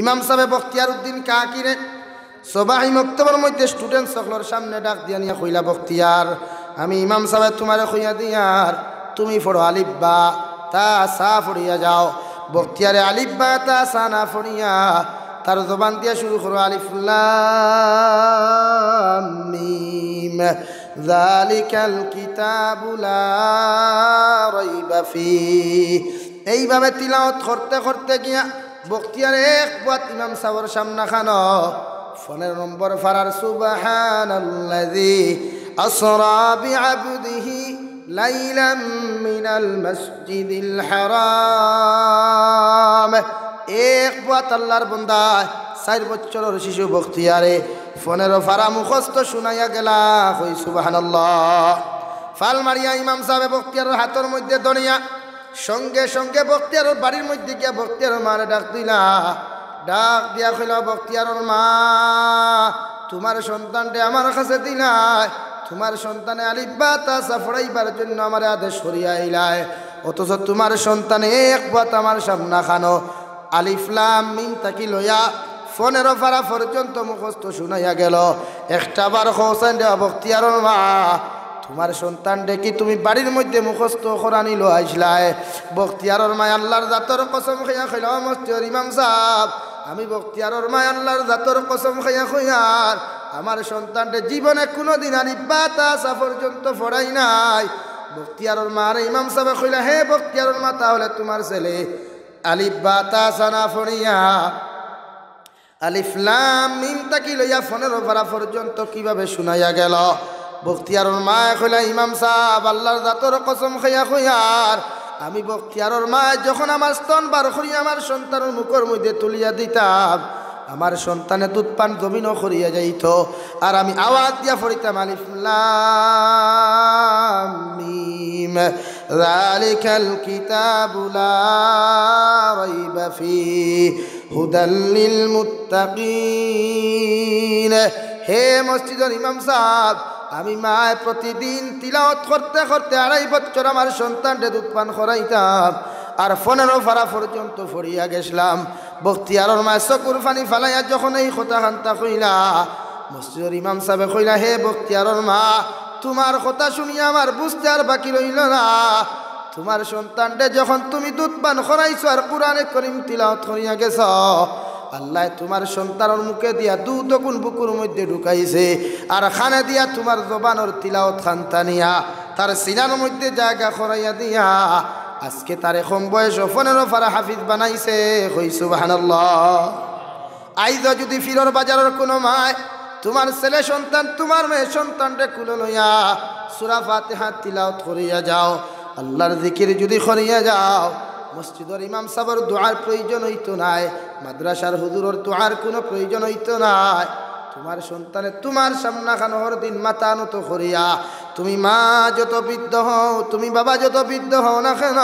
ইমাম সাহেব বখতিয়ার উদ্দিন কাকিরে সবাই মক্তবর মধ্যে স্টুডেন্ট সকলের সামনে ডাক দিয়া নিয়া কইলা বখতিয়ার আমি ইমাম সাহেব তোমারে খুঁয়া দিয়ার তুমি ফড়ো আলিব্বা তা সা ফড়িয়া যাও বখতিয়ারে আলিব্বা তা সা না ফড়িয়া তার জবান দিয়া শুরু করো আলিফুল্লাম জালিকাল কিতাবুলা রইবাফি এইভাবে তিলাওত করতে করতে গিয়া বক্তিয়ার এক বাত ইমাম সাবর সামনা খানো ফোনের নম্বর ফারার সুবাহান أسرى بعبده ليلا من المسجد الحرام এক বাত আল্লাহর বন্দা চার বছরের শিশু বক্তিয়ারে ফোনের ফারা মুখস্থ শুনাইয়া গেলা হই সুবাহান ফাল মারিয়া ইমাম সাহেব বক্তিয়ার হাতের মধ্যে দনিয়া সঙ্গে সঙ্গে বক্তিয়ার বাড়ির মধ্যে গিয়া বক্তিয়ার মারে ডাক দিলা ডাক দিয়া কইলা বক্তিয়ার মা তোমার সন্তানটা আমার কাছে দিলাই তোমার সন্তানে আলিব্বা তা সাফড়াইবার জন্য আমার আদেশ সরিয়া আইলায় অথচ তোমার সন্তানে এক বাত আমার সামনা খানো আলিফলাম মিন তাকি লয়া ফোনেরও ফারা পর্যন্ত মুখস্থ শুনাইয়া গেল একটা বার হোসেন দেওয়া বক্তিয়ার মা তোমার সন্তান ডেকে তুমি বাড়ির মধ্যে মুখস্থ করানি লো আইসলায় বখতিয়ারর মায় আল্লাহর জাতর কসম খাইয়া খাইল মস্তিয়র ইমাম সাহ আমি বখতিয়ারর মায় আল্লাহর জাতর কসম খাইয়া খুঁয়ার আমার সন্তানটা জীবনে কোনো দিন আনি বাতাসা পর্যন্ত ফড়াই নাই বখতিয়ারর মা আর ইমাম সাহেব কইলা হে বখতিয়ারর মা তাহলে তোমার ছেলে আলিফ বাতাসা না ফড়িয়া আলিফলাম মিম তাকি লইয়া ফোনের পারা পর্যন্ত কিভাবে শুনাইয়া গেল বক্তিয়ারর মা কইলা ইমাম সাহ আল্লাহর জাতর কসম খাইয়া খুইয়ার আমি বক্তিয়ারর মা যখন আমার স্তন বার করি আমার সন্তানের মুখর মধ্যে তুলিয়া দিতাম আমার সন্তানে দুধ পান জমিন করিয়া যাইত আর আমি আওয়াজ দিয়া ফরিতাম আলিফুল্লাম রালিখাল কিতাবুলা হুদাল্লিল মুত্তাকিন হে মসজিদর ইমাম সাহ আমি মায় প্রতিদিন তিলাওত করতে করতে আড়াই বছর আমার সন্তানটা দুধ পান করাইতাম আর ফোনেরও ফারা পর্যন্ত ফরিয়া গেছিলাম বক্তিয়ারর মায় চকুর ফানি ফালাইয়া যখন এই কথা খান্তা কইলা মসজিদর ইমাম সাহেব কইলা হে বক্তিয়ারর মা তোমার কথা শুনিয়া আমার বুঝতে আর বাকি রইল না তোমার সন্তানটা যখন তুমি দুধ পান করাইছো আর কোরআনে করিম তিলাওত করিয়া গেছ আল্লাহ তোমার সন্তানের মুখে দিয়া দু তখন বুকুর মধ্যে ঢুকাইছে আর খানে দিয়া তোমার জবানোর তিলাওত তানিয়া তার সিনার মধ্যে জায়গা খরাইয়া দিয়া আজকে তার এখন বয়স ফোনেরও ফারা হাফিজ বানাইছে হইসু বাহানাল্লাহ আইজ যদি ফিরর বাজারের কোনো মায় তোমার ছেলে সন্তান তোমার মেয়ে সন্তানটা কুলো লইয়া সুরাফাতে হাত তিলাওত করিয়া যাও আল্লাহর জিকির যদি করিয়া যাও মসজিদর ইমাম সাহর দোয়ার প্রয়োজন হইতো নাই মাদ্রাসার হুজুরর দোয়ার কোনো প্রয়োজন হইতো নাই তোমার সন্তানে তোমার সামনা হর দিন মাতা নত করিয়া তুমি মা যত বৃদ্ধ হও তুমি বাবা যত বৃদ্ধ হও না কেন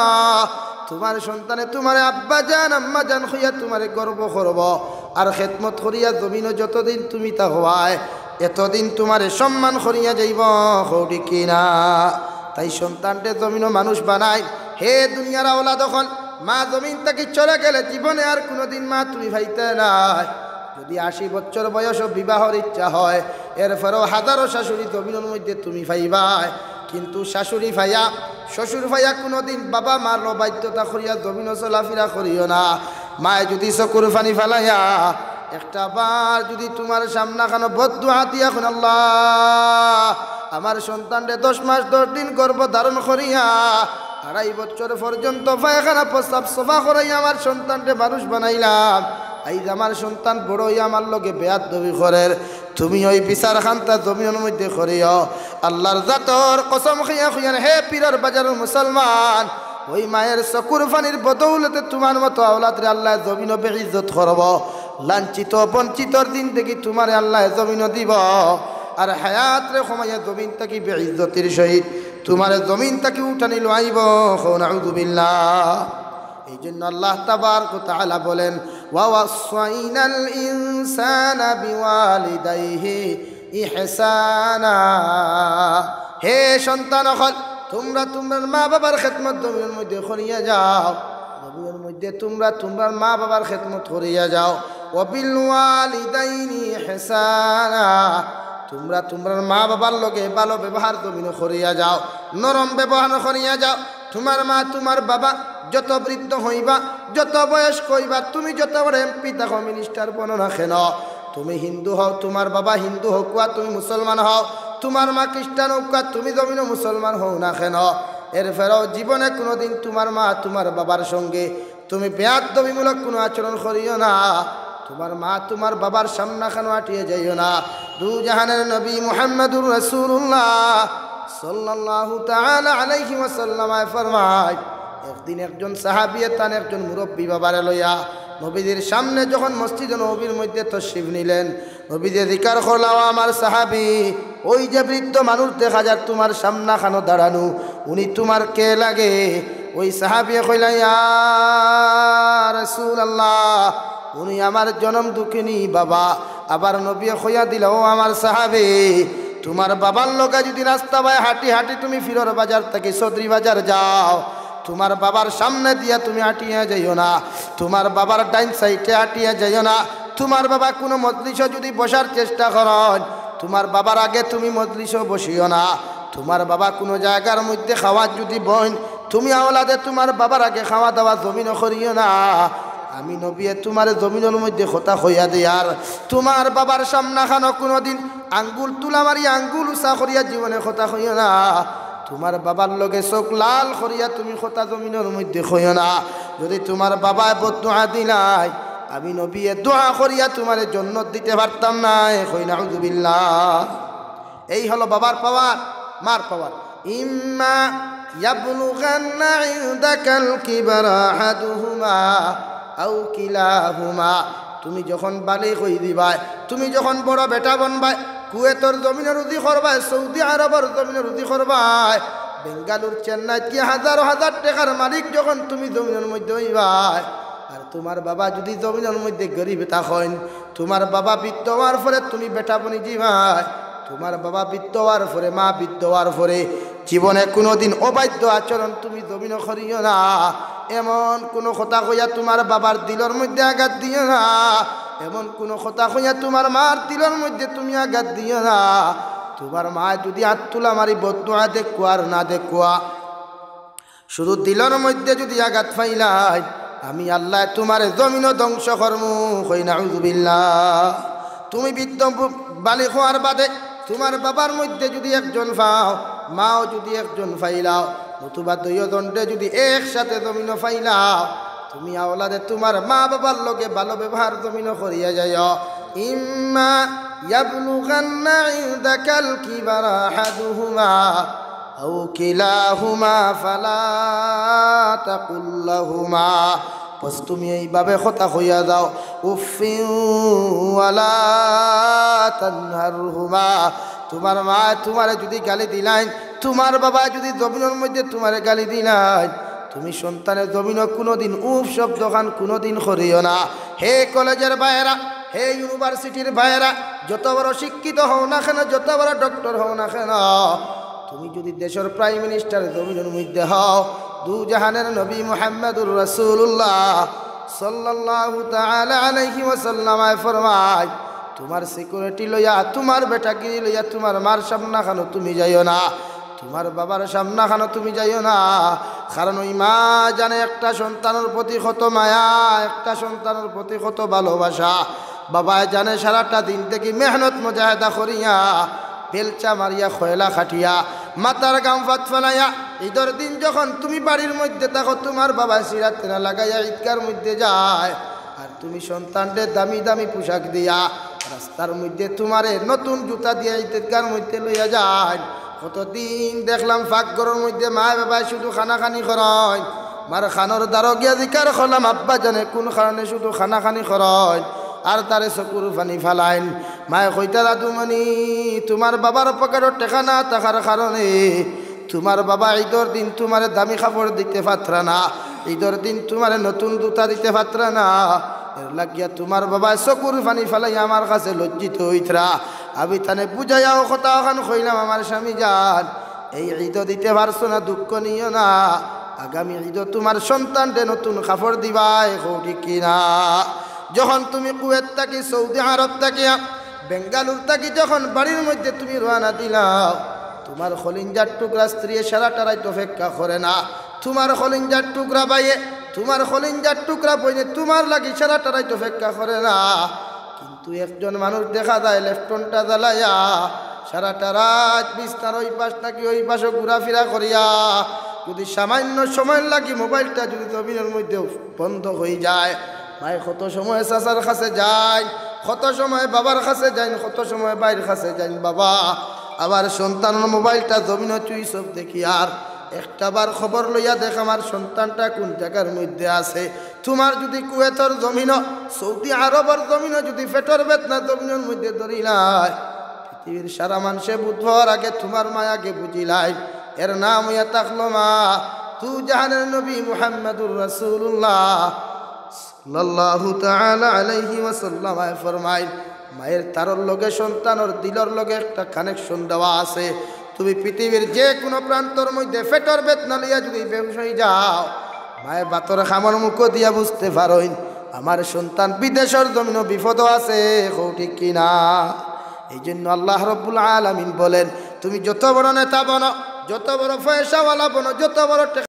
তোমার সন্তানে তোমার আব্বা জান আম্মা জান হইয়া তোমারে গর্ব করব আর খেদমত করিয়া জমিনও যতদিন তুমি তা হওয়ায় এতদিন তোমারে সম্মান করিয়া যাইব হৌটি কিনা তাই সন্তানটা জমিনও মানুষ বানায় হে দুনিয়ারা ওলা দখন মা জমিন থেকে চলে গেলে জীবনে আর কোনোদিন মা তুমি ভাইতে নাই যদি আশি বছর বয়স বিবাহর ইচ্ছা হয় এরপরেও হাজারো শাশুড়ি জমিনের মধ্যে তুমি ভাইবাই কিন্তু শাশুড়ি ভাইয়া শ্বশুর ভাইয়া কোনোদিন বাবা মার বাধ্যতা করিয়া জমিন চলাফেরা করিও না মায় যদি চকুর ফানি ফেলাইয়া একটা বার যদি তোমার সামনা খানো বদ্ধ দিয়া এখন আল্লাহ আমার সন্তানরে দশ মাস দশ দিন গর্ব ধারণ করিয়া আড়াই বছর পর্যন্ত পায়খানা প্রস্তাব সোফা করাই আমার সন্তানকে মানুষ বানাইলাম আইজ আমার সন্তান হই আমার লোকে বেয়াত দবি করে তুমি ওই বিচার খান্তা জমির মধ্যে করিও আল্লাহর জাতর কসম খুঁয়া খুঁয়ান হে পীরের বাজার মুসলমান ওই মায়ের চকুর ফানির বদৌলতে তোমার মতো আওলাদরে আল্লাহ জমিন ইজ্জত করব লাঞ্ছিত বঞ্চিতর দিন দেখি তোমার আল্লাহ জমিন দিব আর হায়াতরে সময় জমিন থাকি বেইজতির সহিত তোমার জমিন তাকে নিল আইব নাউদুবিল্লা এই জন্য আল্লাহ তাবার কোথালা বলেন হে সন্তান হল তোমরা তোমার মা বাবার খেতমত জমির মধ্যে করিয়া যাও জমির মধ্যে তোমরা তোমার মা বাবার খেতমত করিয়া যাও ওবিল ওয়ালিদাইনি তোমরা তোমরা মা বাবার লগে ভালো ব্যবহার তুমি করিয়া যাও নরম ব্যবহার করিয়া যাও তোমার মা তোমার বাবা যত বৃদ্ধ হইবা যত বয়স কইবা তুমি যত বড় এমপি থাকো মিনিস্টার বনো না কেন তুমি হিন্দু হও তোমার বাবা হিন্দু হোক তুমি মুসলমান হও তোমার মা খ্রিস্টান হোক তুমি জমিন মুসলমান হও না কেন এর ফেরাও জীবনে কোনোদিন তোমার মা তোমার বাবার সঙ্গে তুমি বেয়াদবিমূলক কোনো আচরণ করিও না তোমার মা তোমার বাবার সামনা খানো আটিয়ে যাইও না দু জাহানের নবী মোহাম্মদুর রসুল্লাহ সাল্লাহু তাহলে আলাইহি ওসাল্লামায় ফরমায় একদিন একজন সাহাবিয়ে তান একজন মুরব্বী বাবারে লইয়া নবীদের সামনে যখন মসজিদ নবীর মধ্যে তশিব নিলেন নবীদের রিকার খোলাও আমার সাহাবি ওই যে বৃদ্ধ মানুষ দেখা যাক তোমার সামনা খানো দাঁড়ানো উনি তোমার কে লাগে ওই সাহাবিয়ে কইলা আর রসুল আল্লাহ উনি আমার জনম দুঃখিনী বাবা আবার নবী দিল ও আমার সাহাবে তোমার বাবার লোকা যদি রাস্তা বায় হাঁটি হাঁটি তুমি ফিরোর বাজার থেকে সদরি বাজার যাও তোমার বাবার সামনে দিয়া তুমি হাঁটিয়ে যাইও না তোমার বাবার ডাইন সাইডে হাঁটিয়ে যাইও না তোমার বাবা কোনো মজলিসও যদি বসার চেষ্টা কর তোমার বাবার আগে তুমি মজলিসও বসিও না তোমার বাবা কোনো জায়গার মধ্যে খাওয়ার যদি বইন তুমি আওলাদে তোমার বাবার আগে খাওয়া দাওয়া জমিনও করিও না আমি নবী তোমার জমিনের মধ্যে হতা হইয়া দে আর তোমার বাবার সামনা খানো কোনোদিন আঙ্গুল তুলা মারি আঙ্গুল উষা করিয়া জীবনে হতা হইয়া না তোমার বাবার লগে চোখ লাল করিয়া তুমি হতা জমিনের মধ্যে হইও না যদি তোমার বাবায় বদুয়া দিলাই আমি নবী দোয়া করিয়া তোমার জন্য দিতে পারতাম না হই না হুজুবিল্লা এই হলো বাবার পাওয়ার মার পাওয়ার ইম্মা ইয়াবলুগান্না ইউদাকাল কিবারা হাদুহুমা আউ কিলা হুমা তুমি যখন বালি কই দিবাই তুমি যখন বড় বেটা বনবাই কুয়েতর জমিনে রুজি করবাই সৌদি আরবের জমিনে রুজি করবাই বেঙ্গালুর চেন্নাই কি হাজার হাজার টাকার মালিক যখন তুমি জমিনের মধ্যে হইবাই আর তোমার বাবা যদি জমিনের মধ্যে গরিব তা হন তোমার বাবা বৃত্ত হওয়ার ফলে তুমি বেটা বনি জিবাই তোমার বাবা বৃত্ত হওয়ার ফলে মা বৃত্ত হওয়ার ফলে জীবনে কোনো দিন অবাধ্য আচরণ তুমি দমিন করিও না এমন কোনো কথা কইয়া তোমার বাবার দিলর মধ্যে আঘাত দিও না এমন কোনো কথা কইয়া তোমার মার দিলর মধ্যে তুমি আঘাত দিও না তোমার মা যদি আত্মুলা মারি বদুয়া দেখুয়া না দেখুয়া শুধু দিলর মধ্যে যদি আঘাত পাইলাই আমি আল্লাহ তোমার জমিন ধ্বংস কর্ম হই না তুমি বিদ্য বালি হওয়ার বাদে তোমার বাবার মধ্যে যদি একজন পাও মাও যদি একজন ফাইলাও নতুবা দুইও দণ্ডে যদি একসাথে জমিন ফাইলাও তুমি আওলাদে তোমার মা বাবার লোকে ভালো ব্যবহার জমিন করিয়া যায় ইম্মা يبلغن عندك কি أحدهما أو كلاهما فلا ফালা لهما বস তুমি এইভাবে হতা হইয়া যাও উফিউলা তোমার মা তোমার যদি গালি দিলাই তোমার বাবা যদি জমিনের মধ্যে তোমার গালি দিলাই তুমি সন্তানের জমিন কোনোদিন উপ দোকান খান কোনোদিন করিও না হে কলেজের বাইরা হে ইউনিভার্সিটির বাইরা যত বড় শিক্ষিত হও না কেন যত বড় ডক্টর হও না কেন তুমি যদি দেশের প্রাইম মিনিস্টার জমিনের মধ্যে হও দু জাহানের নবী মোহাম্মদুর রসুল্লাহ সাল্লাহ আলহি ওসাল্লামায় ফরমাই তোমার সিকিউরিটি লইয়া তোমার বেটাগিরি লইয়া তোমার মার খানো তুমি যাইও না তোমার বাবার খানো তুমি যাইও না কারণ ওই মা জানে একটা সন্তানের প্রতি কত মায়া একটা সন্তানের প্রতি কত ভালোবাসা বাবা জানে সারাটা দিন থেকে মেহনত মজাহেদা করিয়া পেলচা মারিয়া খয়লা খাটিয়া মাতার গাম ফাত ফেলাইয়া ঈদের দিন যখন তুমি বাড়ির মধ্যে থাকো তোমার বাবা সিরাতেনা লাগাইয়া ঈদগার মধ্যে যায় আর তুমি সন্তানদের দামি দামি পোশাক দিয়া রাস্তার মধ্যে তোমারে নতুন জুতা দিয়া ঈদগার মধ্যে লইয়া যায় কতদিন দেখলাম ফাঁকঘরের মধ্যে মা বাবা শুধু খানাখানি করয় মার খানোর দ্বারা গিয়া জিকার খোলাম আব্বা জানে কোন কারণে শুধু খানাখানি করয় আর তারে চকুর ফানি ফালাইন মায়ে কইতা দাদুমণি তোমার বাবার পকেটও টেকানা না থাকার কারণে তোমার বাবা ঈদর দিন তোমার দামি কাপড় দিতে পাত্রা না ঈদর দিন তোমার নতুন দুটা দিতে পাত্রা না লাগিয়া তোমার বাবা চকুর পানি ফেলাই আমার কাছে লজ্জিত হইতরা আমি তানে বুঝাইয়াও কথা ওখান কইলাম আমার স্বামী যান এই ঈদ দিতে পারছো না দুঃখ নিও না আগামী ঈদ তোমার সন্তানটে নতুন খাফর দিবাই হৌটি কিনা যখন তুমি কুয়েত থাকি সৌদি আরব থাকিয়া বেঙ্গালুর থাকি যখন বাড়ির মধ্যে তুমি রোয়ানা দিলাও তোমার হলিঞ্জার টুকরা স্ত্রী সারাটারাই ভেক্ষা করে না তোমার হলিঞ্জার টুকরা বাইয়ে তোমার হলিঞ্জার টুকরা বইয়ে তোমার লাগি সারা সারাটারাই ভেক্ষা করে না কিন্তু একজন মানুষ দেখা যায় লেফটনটা জ্বালাইয়া সারাটা রাত বিস্তার ওই পাশ নাকি ওই পাশে ঘোরাফেরা করিয়া যদি সামান্য সময় লাগি মোবাইলটা যদি জমিনের মধ্যে বন্ধ হয়ে যায় মায়ের কত সময় চাচার কাছে যায় কত সময় বাবার কাছে যাইন কত সময় বাইর কাছে যাইন বাবা আবার সন্তানের মোবাইলটা চুই সব দেখি আর একটাবার খবর লইয়া দেখ আমার সন্তানটা কোন জায়গার মধ্যে আছে তোমার যদি কুয়েতর জমিন সৌদি আরবর জমিন যদি পেটর বেতনা জমিনের মধ্যে ধরি নাই পৃথিবীর সারা মানুষে বুধবার আগে তোমার মায়াকে বুঝিলাই এর নাম ইয়া তাকলো মা তু জাহানের নবী মুহাম্মদুর রসুল্লাহ সাল্লাল্লাহু তাআলা আলাইহি ওয়াসাল্লাম ফরমাইল মায়ের তারর লগে ওর দিলর লগে একটা কানেকশন দেওয়া আছে তুমি পৃথিবীর যে কোনো প্রান্তর মধ্যে ফেটর বেতনা লইয়া যদি ব্যবসায়ী যাও মায়ের বাতর খামার মুখ দিয়া বুঝতে পারইন আমার সন্তান বিদেশের জমিন বিপদ আছে কৌটি কিনা এই জন্য আল্লাহ রব্বুল আলমিন বলেন তুমি যত বড় নেতা বনো যত বড় ফয়সাওয়ালা বনো যত বড়